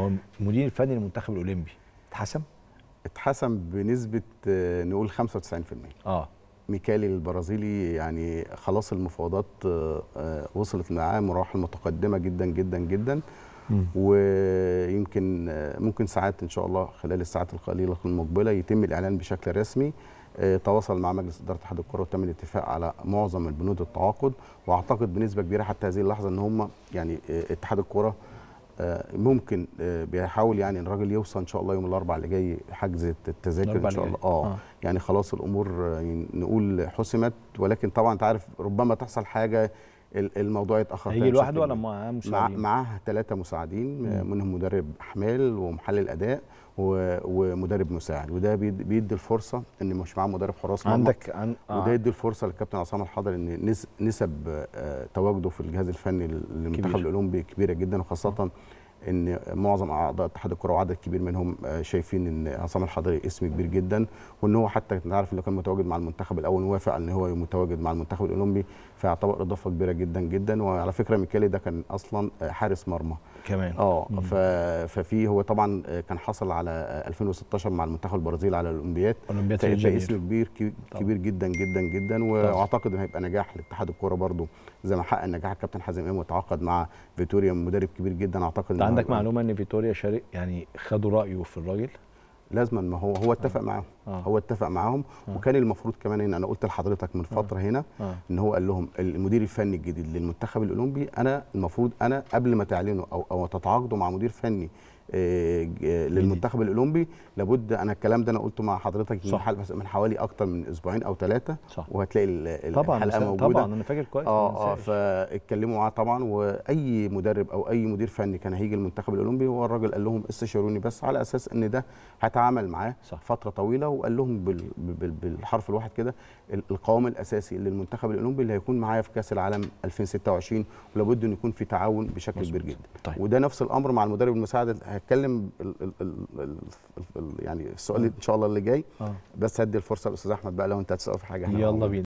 هو المدير الفني للمنتخب الاولمبي اتحسم؟ اتحسم بنسبه آه، نقول 95% اه ميكالي البرازيلي يعني خلاص المفاوضات آه، آه، وصلت معاه مراحل متقدمه جدا جدا جدا ويمكن ممكن ساعات ان شاء الله خلال الساعات القليله المقبله يتم الاعلان بشكل رسمي تواصل مع مجلس اداره اتحاد الكره وتم الاتفاق على معظم البنود التعاقد واعتقد بنسبه كبيره حتى هذه اللحظه ان هم يعني اتحاد الكره آه، ممكن آه، بيحاول يعني الراجل يوصل ان شاء الله يوم الاربعاء اللي جاي حجز التذاكر ان شاء الله آه. اه يعني خلاص الامور يعني نقول حسمت ولكن طبعا انت عارف ربما تحصل حاجه الموضوع يتاخر هيجي لوحده ولا معاه مساعدين؟ معاه ثلاثه مساعدين مم. منهم مدرب احمال ومحلل اداء ومدرب مساعد وده بيدي الفرصه ان مش معاه مدرب حراس مرمى عندك عن... آه. وده يدي الفرصه للكابتن عصام الحضري ان نسب آه، تواجده في الجهاز الفني للمنتخب الاولمبي كبيره جدا وخاصه ان معظم اعضاء اتحاد الكره وعدد كبير منهم آه، شايفين ان عصام الحضري اسم كبير جدا وان هو حتى نعرف انه كان متواجد مع المنتخب الاول ووافق ان هو متواجد مع المنتخب الاولمبي فيعتبر اضافه كبيره جدا جدا وعلى فكره ميكالي ده كان اصلا آه، حارس مرمى كمان اه ففي هو طبعا آه، كان حصل على 2016 مع المنتخب البرازيل على الاولمبيات فده اسم كبير كبير جدا جدا جدا واعتقد ان هيبقى نجاح لاتحاد الكوره برضه زي ما حقق نجاح الكابتن حازم امام وتعاقد مع فيتوريا مدرب كبير جدا اعتقد عندك معلومه ان فيتوريا شارك يعني خدوا رايه في الراجل لازما ما هو هو اتفق آه. معاهم آه. هو اتفق معاهم آه. وكان المفروض كمان ان انا قلت لحضرتك من آه. فتره آه. هنا آه. ان هو قال لهم المدير الفني الجديد للمنتخب الاولمبي انا المفروض انا قبل ما تعلنوا او او تتعاقدوا مع مدير فني آه، آه، للمنتخب الاولمبي لابد انا الكلام ده انا قلته مع حضرتك صح. من حوالي اكتر من اسبوعين او ثلاثه وهتلاقي طبعا الحلقه موجوده طبعا انا فاكر كويس اه اه فاتكلموا معاه طبعا واي مدرب او اي مدير فني كان هيجي المنتخب الاولمبي هو الراجل قال لهم استشاروني بس على اساس ان ده هتعامل معاه فتره طويله وقال لهم بالحرف الواحد كده القوام الاساسي للمنتخب الاولمبي اللي هيكون معايا في كاس العالم 2026 ولابد انه يكون في تعاون بشكل كبير جدا طيب. وده نفس الامر مع المدرب المساعد هتكلم الـ الـ الـ الـ يعني السؤال ان شاء الله اللي جاي آه. بس هدي الفرصه للاستاذ احمد بقى لو انت هتسال في حاجه يلا بينا